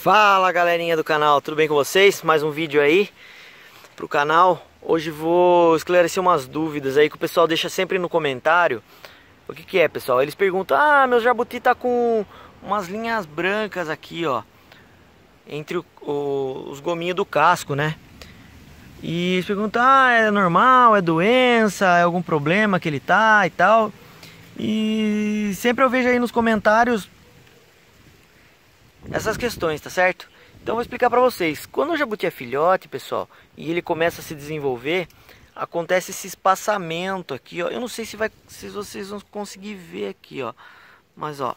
Fala galerinha do canal, tudo bem com vocês? Mais um vídeo aí pro canal. Hoje vou esclarecer umas dúvidas aí que o pessoal deixa sempre no comentário. O que, que é, pessoal? Eles perguntam: "Ah, meu jabuti tá com umas linhas brancas aqui, ó, entre o, o, os gominhos do casco, né?" E eles perguntam: "Ah, é normal? É doença? É algum problema que ele tá e tal?" E sempre eu vejo aí nos comentários essas questões, tá certo? Então vou explicar para vocês. Quando o jabuti é filhote, pessoal, e ele começa a se desenvolver, acontece esse espaçamento aqui, ó. Eu não sei se vai se vocês vão conseguir ver aqui, ó. Mas ó,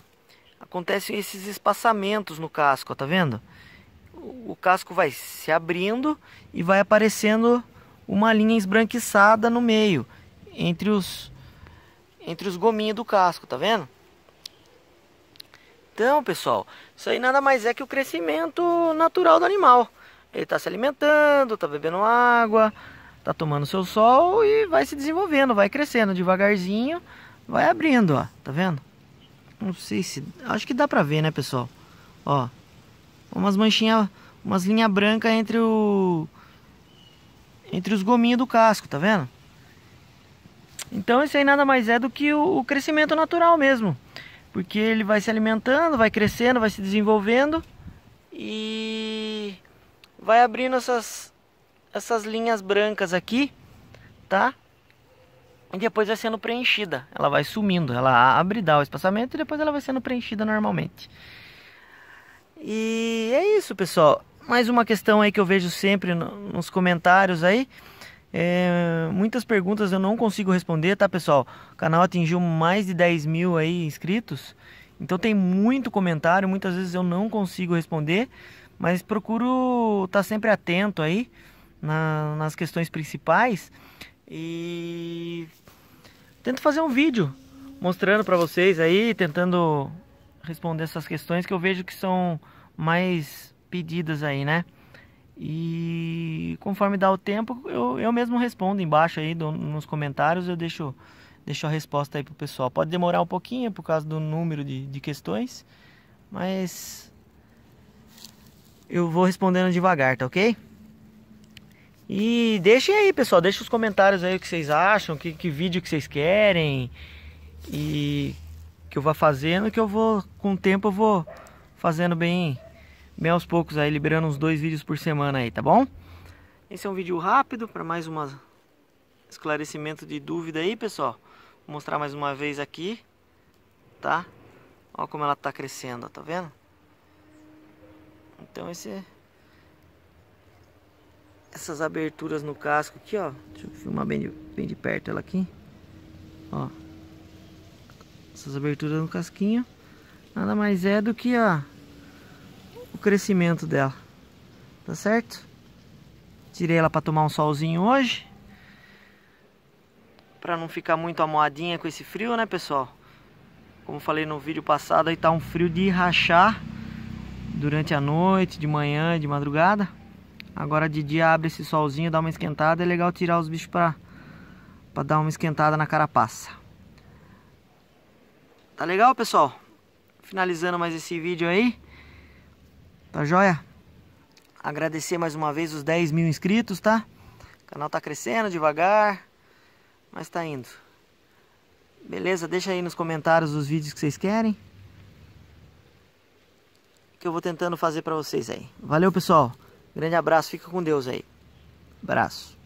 acontecem esses espaçamentos no casco, ó, tá vendo? O casco vai se abrindo e vai aparecendo uma linha esbranquiçada no meio, entre os entre os gominhos do casco, tá vendo? Então, pessoal, isso aí nada mais é que o crescimento natural do animal. Ele está se alimentando, está bebendo água, está tomando seu sol e vai se desenvolvendo, vai crescendo devagarzinho, vai abrindo, ó, tá vendo? Não sei se, acho que dá para ver, né, pessoal? Ó, umas manchinhas, umas linhas brancas entre o... Entre os gominhos do casco, tá vendo? Então isso aí nada mais é do que o crescimento natural mesmo. Porque ele vai se alimentando, vai crescendo, vai se desenvolvendo e vai abrindo essas, essas linhas brancas aqui, tá? E depois vai sendo preenchida, ela vai sumindo, ela abre, dá o espaçamento e depois ela vai sendo preenchida normalmente. E é isso, pessoal. Mais uma questão aí que eu vejo sempre no, nos comentários aí é, muitas perguntas eu não consigo responder, tá pessoal? O canal atingiu mais de 10 mil aí inscritos, então tem muito comentário, muitas vezes eu não consigo responder, mas procuro estar tá sempre atento aí na, nas questões principais e tento fazer um vídeo mostrando para vocês aí, tentando responder essas questões que eu vejo que são mais pedidas aí, né? E conforme dá o tempo, eu, eu mesmo respondo embaixo aí do, nos comentários, eu deixo, deixo a resposta aí pro pessoal. Pode demorar um pouquinho por causa do número de, de questões, mas eu vou respondendo devagar, tá ok? E deixem aí, pessoal, deixa os comentários aí o que vocês acham, que, que vídeo que vocês querem e que eu vá fazendo, que eu vou com o tempo eu vou fazendo bem, bem aos poucos aí, liberando uns dois vídeos por semana aí, tá bom? Esse é um vídeo rápido para mais um esclarecimento de dúvida aí, pessoal. Vou mostrar mais uma vez aqui, tá? Olha como ela está crescendo, ó, tá vendo? Então esse essas aberturas no casco aqui, ó. Deixa eu filmar bem de, bem de perto ela aqui. Ó. Essas aberturas no casquinho. Nada mais é do que o crescimento dela. Tá certo? Tirei ela para tomar um solzinho hoje. Para não ficar muito amoadinha com esse frio, né, pessoal? Como falei no vídeo passado, aí tá um frio de rachar durante a noite, de manhã, de madrugada. Agora de dia abre esse solzinho, dá uma esquentada. É legal tirar os bichos para para dar uma esquentada na carapaça. Tá legal, pessoal? Finalizando mais esse vídeo aí. Tá joia? Agradecer mais uma vez os 10 mil inscritos, tá? O canal tá crescendo devagar, mas tá indo. Beleza? Deixa aí nos comentários os vídeos que vocês querem. Que eu vou tentando fazer pra vocês aí. Valeu, pessoal. Grande abraço. Fica com Deus aí. Abraço.